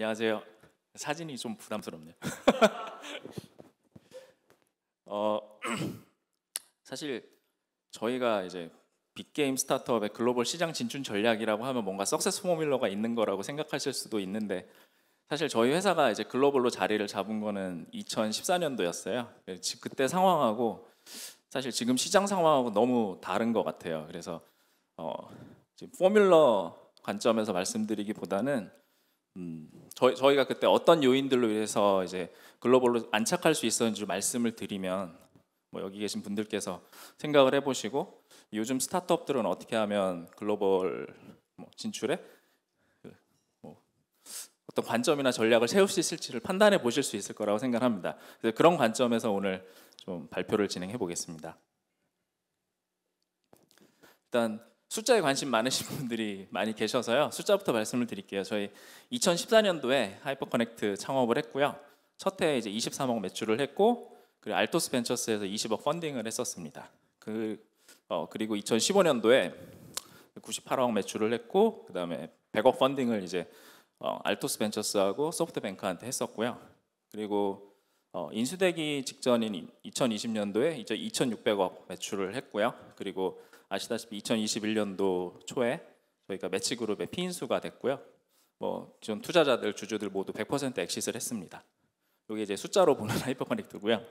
안녕하세요. 사진이 좀 부담스럽네요. 어, 사실 저희가 이제 빅게임 스타트업의 글로벌 시장 진출 전략이라고 하면 뭔가 석세스 포뮬러가 있는 거라고 생각하실 수도 있는데 사실 저희 회사가 이제 글로벌로 자리를 잡은 거는 2014년도였어요. 그때 상황하고 사실 지금 시장 상황하고 너무 다른 것 같아요. 그래서 어, 포뮬러 관점에서 말씀드리기보다는 음, 저희, 저희가 그때 어떤 요인들로 인해서 이제 글로벌로 안착할 수 있었는지 말씀을 드리면 뭐 여기 계신 분들께서 생각을 해보시고 요즘 스타트업들은 어떻게 하면 글로벌 뭐 진출에 그 뭐 어떤 관점이나 전략을 세울 수 있을지를 판단해 보실 수 있을 거라고 생각합니다. 그래서 그런 관점에서 오늘 좀 발표를 진행해 보겠습니다. 일단 숫자에 관심 많으신 분들이 많이 계셔서요. 숫자부터 말씀을 드릴게요. 저희 2014년도에 하이퍼커넥트 창업을 했고요. 첫해 이제 23억 매출을 했고 그리고 알토스 벤처스에서 20억 펀딩을 했었습니다. 그 어, 그리고 2015년도에 98억 매출을 했고 그다음에 100억 펀딩을 이제 어, 알토스 벤처스하고 소프트뱅크한테 했었고요. 그리고 어, 인수되기 직전인 2020년도에 이제 2,600억 매출을 했고요. 그리고 아시다시피 2021년도 초에 저희가 매치그룹의 피인수가 됐고요. 뭐 기존 투자자들 주주들 모두 100% 엑시스를 했습니다. 이게 이제 숫자로 보는 하이퍼커넥트고요.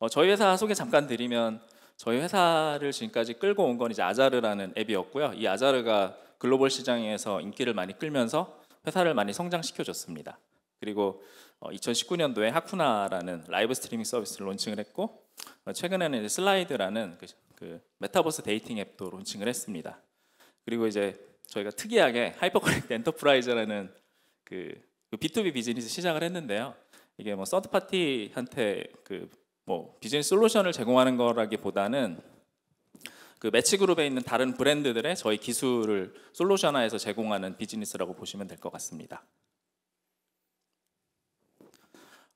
어, 저희 회사 소개 잠깐 드리면 저희 회사를 지금까지 끌고 온 건 이제 아자르라는 앱이었고요. 이 아자르가 글로벌 시장에서 인기를 많이 끌면서 회사를 많이 성장시켜줬습니다. 그리고 2019년도에 어, 하쿠나라는 라이브 스트리밍 서비스를 론칭을 했고 어, 최근에는 슬라이드라는 그, 그 메타버스 데이팅 앱도 론칭을 했습니다. 그리고 이제 저희가 특이하게 하이퍼커넥트 엔터프라이즈라는 그, 그 B2B 비즈니스 시작을 했는데요. 이게 뭐 서드 파티한테 그뭐 비즈니스 솔루션을 제공하는 거라기보다는 그 매치 그룹에 있는 다른 브랜드들의 저희 기술을 솔루션화해서 제공하는 비즈니스라고 보시면 될 것 같습니다.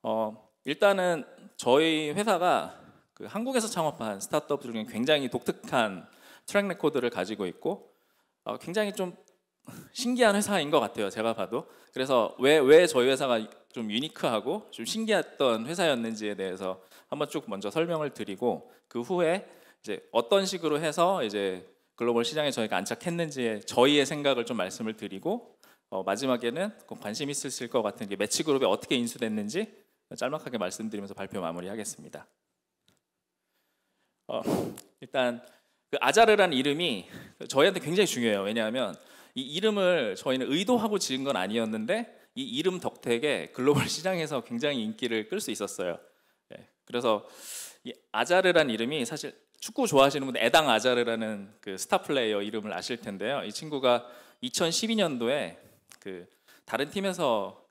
어, 일단은 저희 회사가 그 한국에서 창업한 스타트업 중에 굉장히 독특한 트랙 레코드를 가지고 있고 어, 굉장히 좀 신기한 회사인 것 같아요. 제가 봐도. 그래서 왜, 왜 저희 회사가 좀 유니크하고 좀 신기했던 회사였는지에 대해서 한번 쭉 먼저 설명을 드리고 그 후에 이제 어떤 식으로 해서 이제 글로벌 시장에 저희가 안착했는지에 저희의 생각을 좀 말씀을 드리고 어, 마지막에는 관심 있으실 것 같은 게 매치그룹에 어떻게 인수됐는지 짤막하게 말씀드리면서 발표 마무리하겠습니다. 어, 일단 그 아자르라는 이름이 저희한테 굉장히 중요해요. 왜냐하면 이 이름을 저희는 의도하고 지은 건 아니었는데 이 이름 덕택에 글로벌 시장에서 굉장히 인기를 끌 수 있었어요. 네, 그래서 이 아자르란 이름이 사실 축구 좋아하시는 분들 에당 아자르라는 그 스타 플레이어 이름을 아실 텐데요. 이 친구가 2012년도에 그 다른 팀에서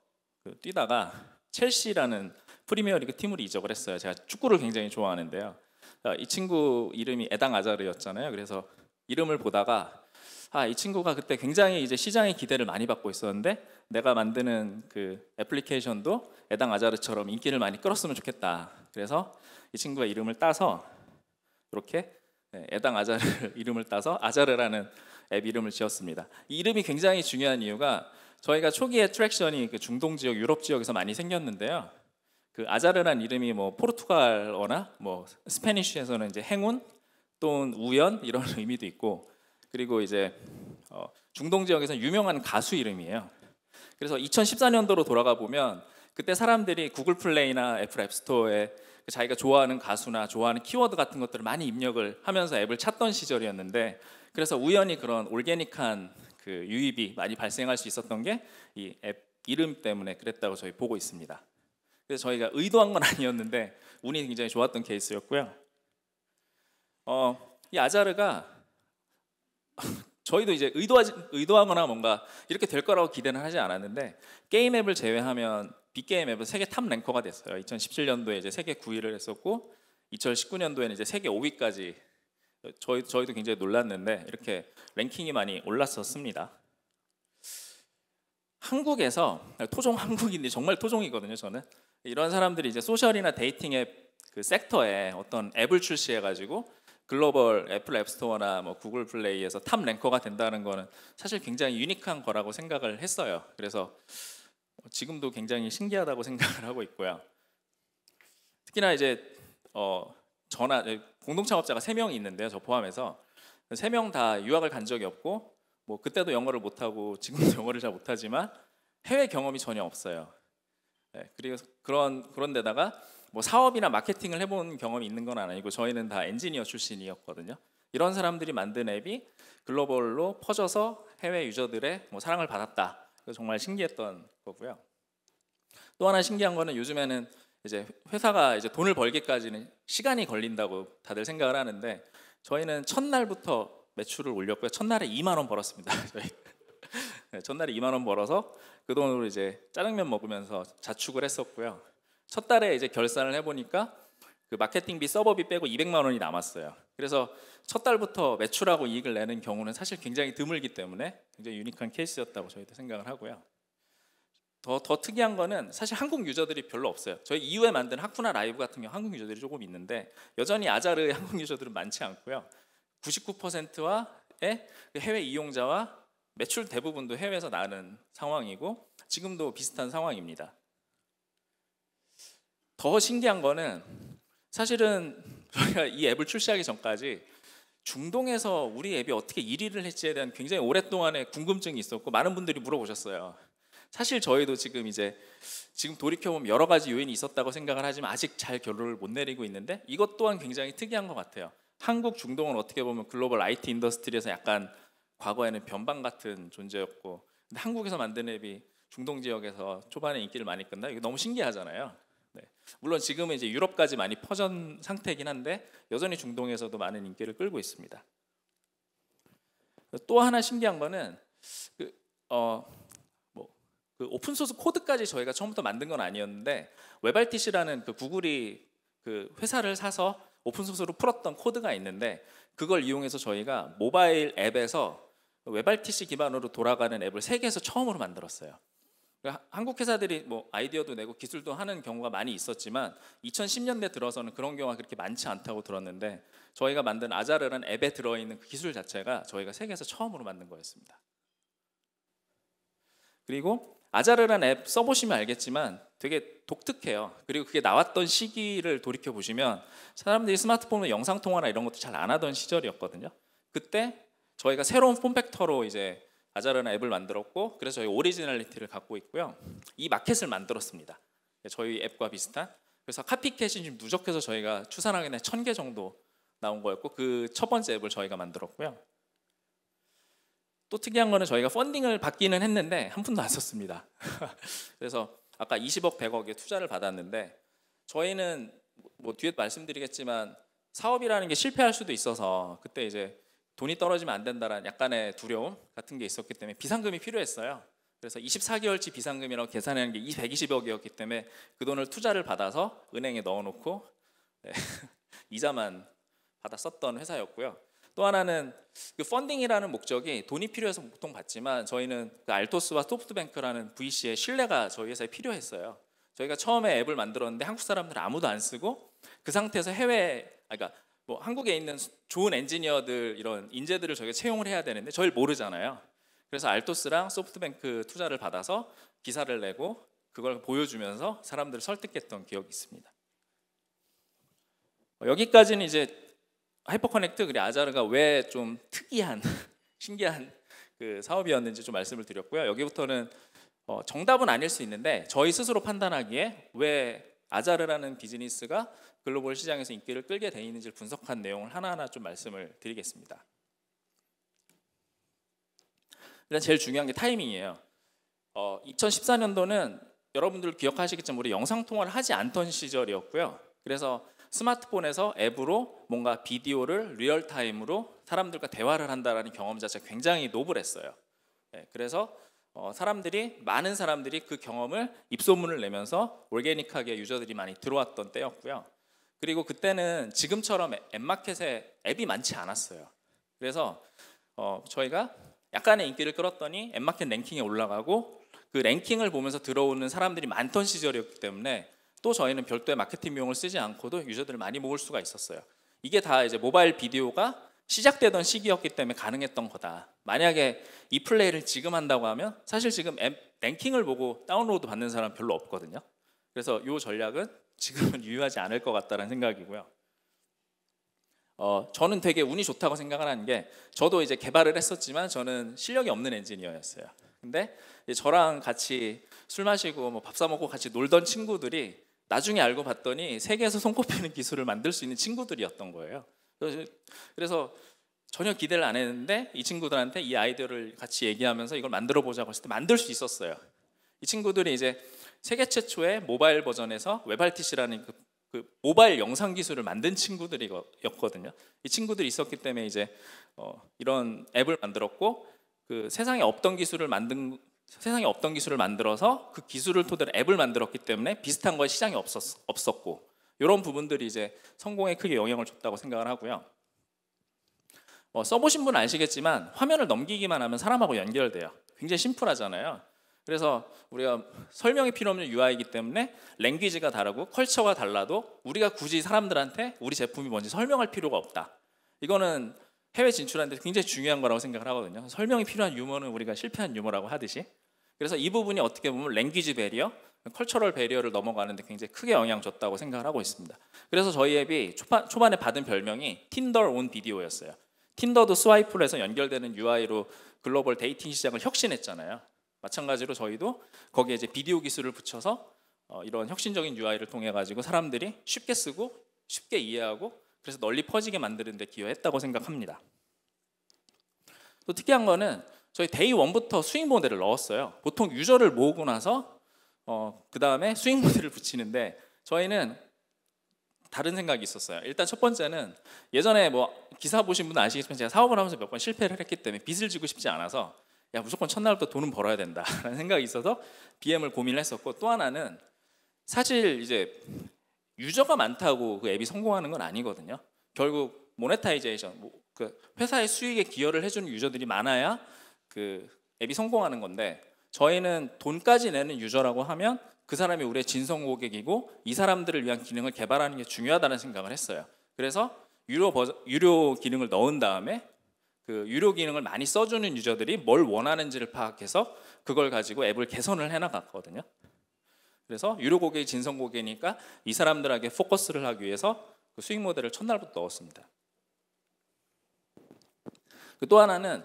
그 뛰다가 첼시라는 프리미어리그 팀을로 이적을 했어요. 제가 축구를 굉장히 좋아하는데요. 아, 이 친구 이름이 에당 아자르였잖아요. 그래서 이름을 보다가 아, 이 친구가 그때 굉장히 이제 시장의 기대를 많이 받고 있었는데 내가 만드는 그 애플리케이션도 에당 아자르처럼 인기를 많이 끌었으면 좋겠다. 그래서 이 친구가 이름을 따서 이렇게 네, 에당 아자르 이름을 따서 아자르라는 앱 이름을 지었습니다. 이 이름이 굉장히 중요한 이유가 저희가 초기에 트랙션이 그 중동 지역, 유럽 지역에서 많이 생겼는데요. 그 아자르란 이름이 뭐 포르투갈어나 뭐 스페니쉬에서는 이제 행운 또는 우연 이런 의미도 있고 그리고 이제 어 중동 지역에서 유명한 가수 이름이에요. 그래서 2014년도로 돌아가 보면 그때 사람들이 구글 플레이나 애플 앱스토어에 그 자기가 좋아하는 가수나 좋아하는 키워드 같은 것들을 많이 입력을 하면서 앱을 찾던 시절이었는데 그래서 우연히 그런 올게닉한 그 유입이 많이 발생할 수 있었던 게 이 앱 이름 때문에 그랬다고 저희 보고 있습니다. 그래서 저희가 의도한 건 아니었는데 운이 굉장히 좋았던 케이스였고요. 어, 이 아자르가 저희도 이제 의도하지, 의도하거나 뭔가 이렇게 될 거라고 기대는 하지 않았는데 게임 앱을 제외하면 빅게임 앱은 세계 탑 랭커가 됐어요. 2017년도에 이제 세계 9위를 했었고 2019년도에는 이제 세계 5위까지 저희, 저희도 굉장히 놀랐는데 이렇게 랭킹이 많이 올랐었습니다. 한국에서 토종 한국인이 정말 토종이거든요. 저는 이런 사람들이 이제 소셜이나 데이팅 앱 그 섹터에 어떤 앱을 출시해가지고 글로벌 애플 앱스토어나 뭐 구글 플레이에서 탑 랭커가 된다는 거는 사실 굉장히 유니크한 거라고 생각을 했어요. 그래서 지금도 굉장히 신기하다고 생각을 하고 있고요. 특히나 이제 어 전화 공동 창업자가 세 명이 있는데요. 저 포함해서 세 명 다 유학을 간 적이 없고 뭐 그때도 영어를 못 하고 지금도 영어를 잘 못하지만 해외 경험이 전혀 없어요. 네, 그리고 그런 그런 데다가 뭐 사업이나 마케팅을 해본 경험이 있는 건 아니고 저희는 다 엔지니어 출신이었거든요. 이런 사람들이 만든 앱이 글로벌로 퍼져서 해외 유저들의 뭐 사랑을 받았다. 정말 신기했던 거고요. 또 하나 신기한 거는 요즘에는 이제 회사가 이제 돈을 벌기까지는 시간이 걸린다고 다들 생각을 하는데 저희는 첫날부터 매출을 올렸고요. 첫날에 2만 원 벌었습니다. 저희 네, 첫날에 2만 원 벌어서 그 돈으로 이제 짜장면 먹으면서 자축을 했었고요. 첫 달에 이제 결산을 해보니까 그 마케팅비 서버비 빼고 200만 원이 남았어요. 그래서 첫 달부터 매출하고 이익을 내는 경우는 사실 굉장히 드물기 때문에 굉장히 유니크한 케이스였다고 저희도 생각을 하고요. 더, 더 특이한 거는 사실 한국 유저들이 별로 없어요. 저희 이후에 만든 학쿠나 라이브 같은 경우 한국 유저들이 조금 있는데 여전히 아자르의 한국 유저들은 많지 않고요. 99%와의 그 해외 이용자와 매출 대부분도 해외에서 나는 상황이고 지금도 비슷한 상황입니다. 더 신기한 거는 사실은 저희가 이 앱을 출시하기 전까지 중동에서 우리 앱이 어떻게 1위를 했지에 대한 굉장히 오랫동안의 궁금증이 있었고 많은 분들이 물어보셨어요. 사실 저희도 지금 이제 지금 돌이켜보면 여러 가지 요인이 있었다고 생각을 하지만 아직 잘 결론을 못 내리고 있는데 이것 또한 굉장히 특이한 것 같아요. 한국 중동은 어떻게 보면 글로벌 IT 인더스트리에서 약간 과거에는 변방 같은 존재였고 근데 한국에서 만든 앱이 중동 지역에서 초반에 인기를 많이 끈다. 이거 너무 신기하잖아요. 네. 물론 지금은 이제 유럽까지 많이 퍼전 상태이긴 한데 여전히 중동에서도 많은 인기를 끌고 있습니다. 또 하나 신기한 거는 그, 어, 그 오픈 소스 코드까지 저희가 처음부터 만든 건 아니었는데 웹 r 티시라는그 구글이 그 회사를 사서 오픈 소스로 풀었던 코드가 있는데 그걸 이용해서 저희가 모바일 앱에서 웹 r 티시 기반으로 돌아가는 앱을 세계에서 처음으로 만들었어요. 그러니까 한국 회사들이 뭐 아이디어도 내고 기술도 하는 경우가 많이 있었지만 2010년대 들어서는 그런 경우가 그렇게 많지 않다고 들었는데 저희가 만든 아자르란 앱에 들어있는 그 기술 자체가 저희가 세계에서 처음으로 만든 거였습니다. 그리고 아자르란앱 써보시면 알겠지만 되게 독특해요. 그리고 그게 나왔던 시기를 돌이켜 보시면 사람들이 스마트폰으로 영상 통화나 이런 것도 잘 안 하던 시절이었거든요. 그때 저희가 새로운 폼팩터로 이제 아자르란 앱을 만들었고 그래서 저희 오리지널리티를 갖고 있고요. 이 마켓을 만들었습니다. 저희 앱과 비슷한. 그래서 카피캣이 좀 누적해서 저희가 추산하기는 1000개 정도 나온 거였고 그 첫 번째 앱을 저희가 만들었고요. 또 특이한 거는 저희가 펀딩을 받기는 했는데 한 푼도 안 썼습니다. 그래서 아까 20억 100억의 투자를 받았는데 저희는 뭐 뒤에 말씀드리겠지만 사업이라는 게 실패할 수도 있어서 그때 이제 돈이 떨어지면 안 된다라는 약간의 두려움 같은 게 있었기 때문에 비상금이 필요했어요. 그래서 24개월치 비상금이라고 계산하는 게2 2 0억이었기 때문에 그 돈을 투자를 받아서 은행에 넣어놓고 네, 이자만 받아 썼던 회사였고요. 또 하나는 그 펀딩이라는 목적이 돈이 필요해서 보통 받지만 저희는 그 알토스와 소프트뱅크라는 VC의 신뢰가 저희 회사에 필요했어요. 저희가 처음에 앱을 만들었는데 한국 사람들 아무도 안 쓰고 그 상태에서 해외 아, 그러니까 뭐 한국에 있는 좋은 엔지니어들 이런 인재들을 저희가 채용을 해야 되는데 저희 모르잖아요. 그래서 알토스랑 소프트뱅크 투자를 받아서 기사를 내고 그걸 보여주면서 사람들을 설득했던 기억이 있습니다. 뭐 여기까지는 이제 하이퍼 커넥트 그리 아자르가 왜 좀 특이한 신기한 그 사업이었는지 좀 말씀을 드렸고요. 여기부터는 어, 정답은 아닐 수 있는데 저희 스스로 판단하기에 왜 아자르라는 비즈니스가 글로벌 시장에서 인기를 끌게 되어 있는지를 분석한 내용을 하나하나 좀 말씀을 드리겠습니다. 일단 제일 중요한 게 타이밍이에요. 어, 2014년도는 여러분들 기억하시겠지만 우리 영상 통화를 하지 않던 시절이었고요. 그래서 스마트폰에서 앱으로 뭔가 비디오를 리얼타임으로 사람들과 대화를 한다는 경험 자체가 굉장히 노블했어요. 예, 그래서 어, 사람들이 많은 사람들이 그 경험을 입소문을 내면서 올게닉하게 유저들이 많이 들어왔던 때였고요. 그리고 그때는 지금처럼 앱마켓에 앱이 많지 않았어요. 그래서 어, 저희가 약간의 인기를 끌었더니 앱마켓 랭킹에 올라가고 그 랭킹을 보면서 들어오는 사람들이 많던 시절이었기 때문에 또 저희는 별도의 마케팅 비용을 쓰지 않고도 유저들을 많이 모을 수가 있었어요. 이게 다 이제 모바일 비디오가 시작되던 시기였기 때문에 가능했던 거다. 만약에 이 플레이를 지금 한다고 하면 사실 지금 앱 랭킹을 보고 다운로드 받는 사람 별로 없거든요. 그래서 이 전략은 지금은 유효하지 않을 것 같다는 생각이고요. 어, 저는 되게 운이 좋다고 생각을 하는 게 저도 이제 개발을 했었지만 저는 실력이 없는 엔지니어였어요. 근데 저랑 같이 술 마시고 뭐밥사 먹고 같이 놀던 친구들이 나중에 알고 봤더니 세계에서 손꼽히는 기술을 만들 수 있는 친구들이었던 거예요. 그래서 전혀 기대를 안 했는데 이 친구들한테 이 아이디어를 같이 얘기하면서 이걸 만들어 보자고 했을 때 만들 수 있었어요. 이 친구들이 이제 세계 최초의 모바일 버전에서 웹 r 티시라는 그, 그 모바일 영상 기술을 만든 친구들이었거든요. 이 친구들이 있었기 때문에 이제 어, 이런 앱을 만들었고 그 세상에 없던 기술을 만든 세상에 없던 기술을 만들어서 그 기술을 토대로 앱을 만들었기 때문에 비슷한 건시장에 없었, 없었고 이런 부분들이 이제 성공에 크게 영향을 줬다고 생각을 하고요. 뭐 써보신 분 아시겠지만 화면을 넘기기만 하면 사람하고 연결돼요. 굉장히 심플하잖아요. 그래서 우리가 설명이 필요 없는 UI이기 때문에 랭귀지가 다르고 컬처가 달라도 우리가 굳이 사람들한테 우리 제품이 뭔지 설명할 필요가 없다. 이거는 해외 진출하는데 굉장히 중요한 거라고 생각을 하거든요. 설명이 필요한 유머는 우리가 실패한 유머라고 하듯이 그래서 이 부분이 어떻게 보면 랭귀지 베리어, 컬처럴 베리어를 넘어가는데 굉장히 크게 영향 줬다고 생각을 하고 있습니다. 그래서 저희 앱이 초반, 초반에 받은 별명이 틴더 온 비디오였어요. 틴더도 스와이프로 해서 연결되는 UI로 글로벌 데이팅 시장을 혁신했잖아요. 마찬가지로 저희도 거기에 이제 비디오 기술을 붙여서 어, 이런 혁신적인 UI를 통해 가지고 사람들이 쉽게 쓰고 쉽게 이해하고 그래서 널리 퍼지게 만드는 데 기여했다고 생각합니다. 또 특이한 거는 저희 데이 원부터 스윙 모델을 넣었어요. 보통 유저를 모으고 나서 어, 그 다음에 스윙 모델을 붙이는데 저희는 다른 생각이 있었어요. 일단 첫 번째는 예전에 뭐 기사 보신 분은 아시겠지만 제가 사업을 하면서 몇 번 실패를 했기 때문에 빚을 지고 싶지 않아서 야 무조건 첫날부터 돈은 벌어야 된다라는 생각이 있어서 BM을 고민을 했었고 또 하나는 사실 이제 유저가 많다고 그 앱이 성공하는 건 아니거든요. 결국 모네타이제이션 뭐그 회사의 수익에 기여를 해주는 유저들이 많아야 그 앱이 성공하는 건데 저희는 돈까지 내는 유저라고 하면 그 사람이 우리의 진성 고객이고 이 사람들을 위한 기능을 개발하는 게 중요하다는 생각을 했어요. 그래서 유료 버전, 유료 기능을 넣은 다음에 그 유료 기능을 많이 써주는 유저들이 뭘 원하는지를 파악해서 그걸 가지고 앱을 개선을 해나갔거든요. 그래서 유료 고객이 진성 고객이니까 이 사람들에게 포커스를 하기 위해서 그 수익 모델을 첫날부터 넣었습니다. 그또 하나는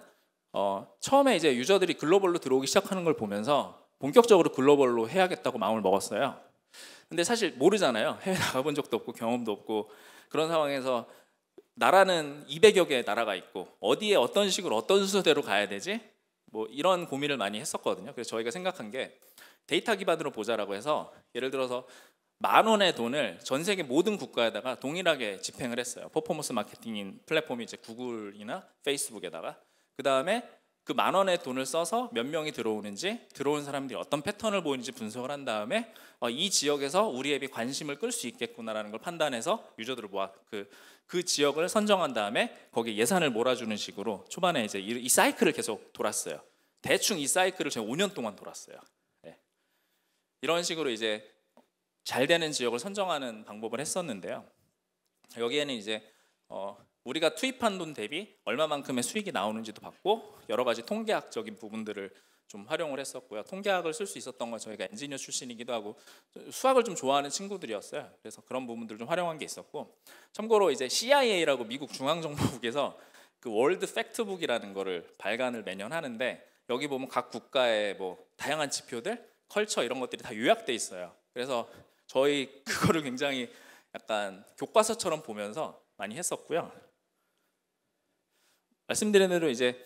어, 처음에 이제 유저들이 글로벌로 들어오기 시작하는 걸 보면서 본격적으로 글로벌로 해야겠다고 마음을 먹었어요. 근데 사실 모르잖아요. 해외 나가본 적도 없고 경험도 없고 그런 상황에서 나라는 200여 개의 나라가 있고 어디에 어떤 식으로 어떤 순서대로 가야 되지? 뭐 이런 고민을 많이 했었거든요. 그래서 저희가 생각한 게 데이터 기반으로 보자라고 해서 예를 들어서 만 원의 돈을 전 세계 모든 국가에다가 동일하게 집행을 했어요. 퍼포먼스 마케팅인 플랫폼이 이제 구글이나 페이스북에다가 그 다음에 그 만 원의 돈을 써서 몇 명이 들어오는지 들어온 사람들이 어떤 패턴을 보이는지 분석을 한 다음에 어, 이 지역에서 우리 앱이 관심을 끌 수 있겠구나라는 걸 판단해서 유저들을 모아 그, 그 지역을 선정한 다음에 거기에 예산을 몰아주는 식으로 초반에 이제 이, 이 사이클을 계속 돌았어요. 대충 이 사이클을 제가 5년 동안 돌았어요. 네. 이런 식으로 이제 잘 되는 지역을 선정하는 방법을 했었는데요. 여기에는 이제 어, 우리가 투입한 돈 대비 얼마만큼의 수익이 나오는지도 봤고 여러 가지 통계학적인 부분들을 좀 활용을 했었고요. 통계학을 쓸 수 있었던 건 저희가 엔지니어 출신이기도 하고 수학을 좀 좋아하는 친구들이었어요. 그래서 그런 부분들을 좀 활용한 게 있었고 참고로 이제 CIA라고 미국 중앙정보국에서 그 월드 팩트북이라는 거를 발간을 매년 하는데 여기 보면 각 국가의 뭐 다양한 지표들, 컬처 이런 것들이 다 요약돼 있어요. 그래서 저희 그거를 굉장히 약간 교과서처럼 보면서 많이 했었고요. 말씀드린 대로 이제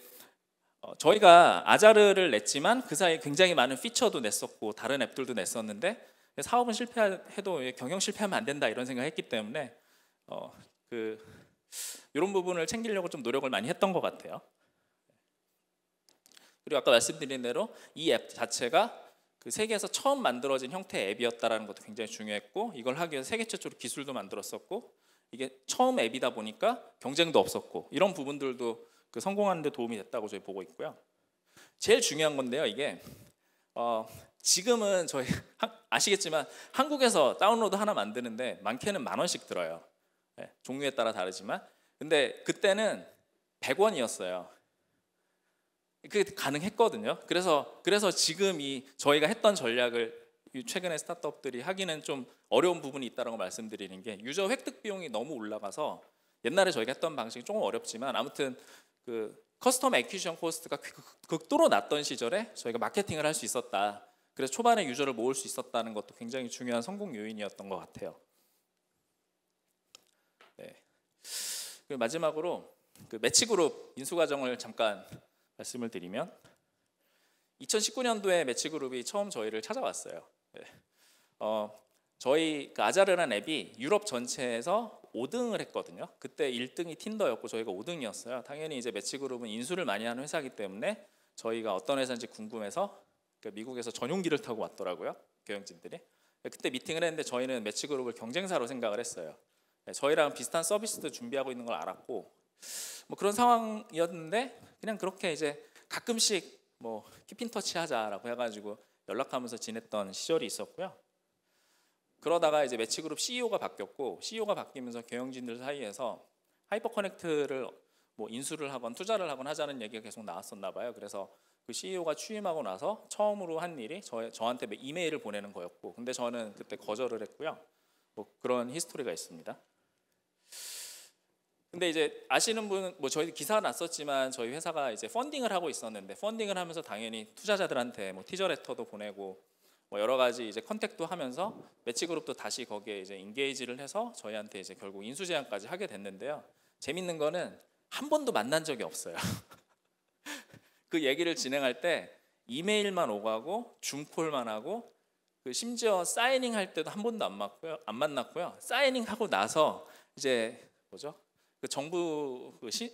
어, 저희가 아자르를 냈지만 그 사이 에 굉장히 많은 피처도 냈었고 다른 앱들도 냈었는데 사업은 실패해도 경영 실패하면 안 된다 이런 생각했기 때문에 어, 그 이런 부분을 챙기려고 좀 노력을 많이 했던 것 같아요. 그리고 아까 말씀드린 대로 이 앱 자체가 그 세계에서 처음 만들어진 형태의 앱이었다라는 것도 굉장히 중요했고 이걸 하기 위해서 세계 최초로 기술도 만들었었고 이게 처음 앱이다 보니까 경쟁도 없었고 이런 부분들도 그 성공하는 데 도움이 됐다고 저희 보고 있고요. 제일 중요한 건데요, 이게 어, 지금은 저희 아시겠지만 한국에서 다운로드 하나 만드는데 많게는 만 원씩 들어요. 네, 종류에 따라 다르지만 근데 그때는 100원이었어요. 그게 가능했거든요. 그래서 그래서 지금 이 저희가 했던 전략을 최근에 스타트업들이 하기는 좀 어려운 부분이 있다라고 말씀드리는 게 유저 획득 비용이 너무 올라가서 옛날에 저희가 했던 방식이 조금 어렵지만 아무튼 그 커스텀 액퀴션 코스트가 극도로 낮던 시절에 저희가 마케팅을 할 수 있었다. 그래서 초반에 유저를 모을 수 있었다는 것도 굉장히 중요한 성공 요인이었던 것 같아요. 네. 그리고 마지막으로 그 매치 그룹 인수 과정을 잠깐 말씀을 드리면 2019년도에 매치 그룹이 처음 저희를 찾아왔어요. 네. 어, 저희 그 아자르란 앱이 유럽 전체에서 5등을 했거든요. 그때 1등이 틴더였고 저희가 5등이었어요. 당연히 이제 매치그룹은 인수를 많이 하는 회사이기 때문에 저희가 어떤 회사인지 궁금해서 그 미국에서 전용기를 타고 왔더라고요. 경영진들이. 그때 미팅을 했는데 저희는 매치그룹을 경쟁사로 생각을 했어요. 네, 저희랑 비슷한 서비스도 준비하고 있는 걸 알았고 뭐 그런 상황이었는데 그냥 그렇게 이제 가끔씩 뭐 키핀 터치하자라고 해가지고 연락하면서 지냈던 시절이 있었고요. 그러다가 이제 매치그룹 CEO가 바뀌었고 CEO가 바뀌면서 경영진들 사이에서 하이퍼커넥트를 뭐 인수를 하건 투자를 하건 하자는 얘기가 계속 나왔었나 봐요. 그래서 그 CEO가 취임하고 나서 처음으로 한 일이 저, 저한테 이메일을 보내는 거였고 근데 저는 그때 거절을 했고요. 뭐 그런 히스토리가 있습니다. 근데 이제 아시는 분은 뭐 저희 기사 났었지만 저희 회사가 이제 펀딩을 하고 있었는데 펀딩을 하면서 당연히 투자자들한테 뭐 티저레터도 보내고 뭐 여러 가지 이제 컨택도 하면서 매치 그룹도 다시 거기에 이제 인게이지를 해서 저희한테 이제 결국 인수 제안까지 하게 됐는데요. 재밌는 거는 한 번도 만난 적이 없어요. 그 얘기를 진행할 때 이메일만 오가고 줌콜만 하고 그 심지어 사이닝 할 때도 한 번도 안 맞고요. 안 만났고요. 사이닝 하고 나서 이제 뭐죠? 그 정부 그 시,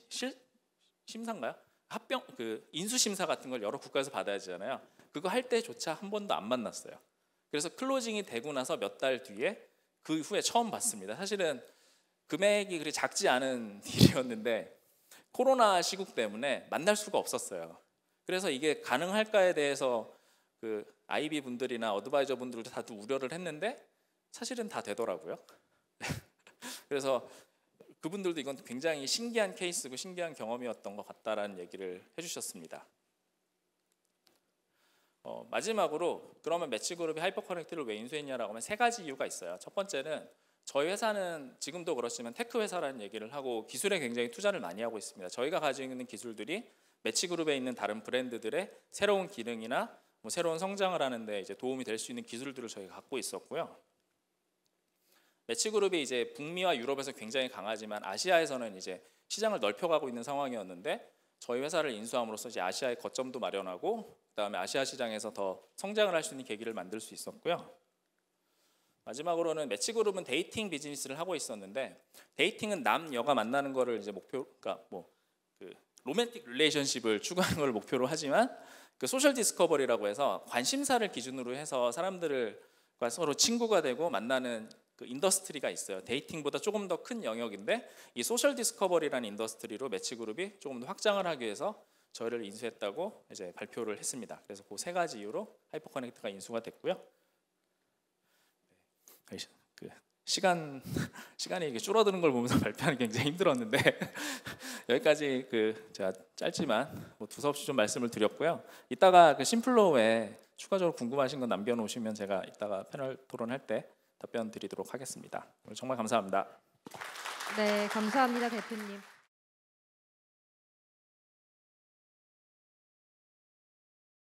심사인가요? 합병 그 인수 심사 같은 걸 여러 국가에서 받아야 되잖아요. 그거 할 때조차 한 번도 안 만났어요. 그래서 클로징이 되고 나서 몇 달 뒤에 그 후에 처음 봤습니다. 사실은 금액이 그리 작지 않은 일이었는데 코로나 시국 때문에 만날 수가 없었어요. 그래서 이게 가능할까에 대해서 그 IB 분들이나 어드바이저 분들도 다들 우려를 했는데 사실은 다 되더라고요. 그래서 그분들도 이건 굉장히 신기한 케이스고 신기한 경험이었던 것 같다라는 얘기를 해주셨습니다. 어, 마지막으로 그러면 매치그룹이 하이퍼커넥트를 왜 인수했냐라고 하면 세 가지 이유가 있어요. 첫 번째는 저희 회사는 지금도 그렇지만 테크 회사라는 얘기를 하고 기술에 굉장히 투자를 많이 하고 있습니다. 저희가 가지고 있는 기술들이 매치그룹에 있는 다른 브랜드들의 새로운 기능이나 뭐 새로운 성장을 하는데 이제 도움이 될 수 있는 기술들을 저희가 갖고 있었고요. 매치그룹이 이제 북미와 유럽에서 굉장히 강하지만 아시아에서는 이제 시장을 넓혀가고 있는 상황이었는데 저희 회사를 인수함으로써 이제 아시아의 거점도 마련하고 그다음에 아시아 시장에서 더 성장을 할 수 있는 계기를 만들 수 있었고요. 마지막으로는 매치 그룹은 데이팅 비즈니스를 하고 있었는데 데이팅은 남녀가 만나는 거를 이제 목표 그러니까 뭐그 로맨틱 릴레이션십을 추구하는 걸 목표로 하지만 그 소셜 디스커버리라고 해서 관심사를 기준으로 해서 사람들과 서로 친구가 되고 만나는 그 인더스트리가 있어요. 데이팅보다 조금 더 큰 영역인데 이 소셜 디스커버리라는 인더스트리로 매치 그룹이 조금 더 확장을 하기 위해서 저를 희 인수했다고 이제 발표를 했습니다. 그래서 그 세 가지 이유로 하이퍼 커넥트가 인수가 됐고요. 네. 그 시간 시간이 이게 줄어드는 걸 보면서 발표하는 게 굉장히 힘들었는데 여기까지 그 제가 짧지만 뭐 두서없이 좀 말씀을 드렸고요. 이따가 그 심플로우에 추가적으로 궁금하신 건 남겨놓으시면 제가 이따가 패널 토론할 때 답변 드리도록 하겠습니다. 정말 감사합니다. 네, 감사합니다, 대표님.